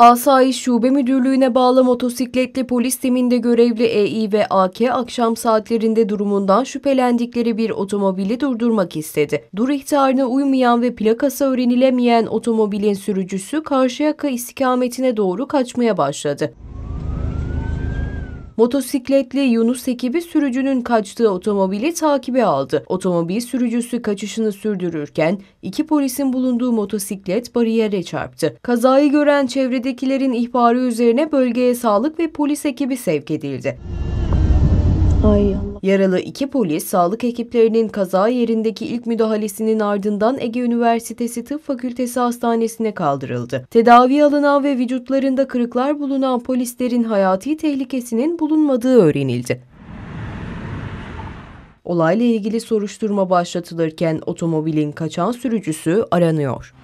Asayiş Şube Müdürlüğü'ne bağlı motosikletli polis timinde görevli Ei ve AK akşam saatlerinde durumundan şüphelendikleri bir otomobili durdurmak istedi. Dur ihtarına uymayan ve plakası öğrenilemeyen otomobilin sürücüsü karşı yaka istikametine doğru kaçmaya başladı. Motosikletli Yunus ekibi sürücünün kaçtığı otomobili takibe aldı. Otomobil sürücüsü kaçışını sürdürürken iki polisin bulunduğu motosiklet bariyere çarptı. Kazayı gören çevredekilerin ihbarı üzerine bölgeye sağlık ve polis ekibi sevk edildi. Ay Allah. Yaralı iki polis sağlık ekiplerinin kaza yerindeki ilk müdahalesinin ardından Ege Üniversitesi Tıp Fakültesi Hastanesi'ne kaldırıldı. Tedavi alınan ve vücutlarında kırıklar bulunan polislerin hayati tehlikesinin bulunmadığı öğrenildi. Olayla ilgili soruşturma başlatılırken otomobilin kaçan sürücüsü aranıyor.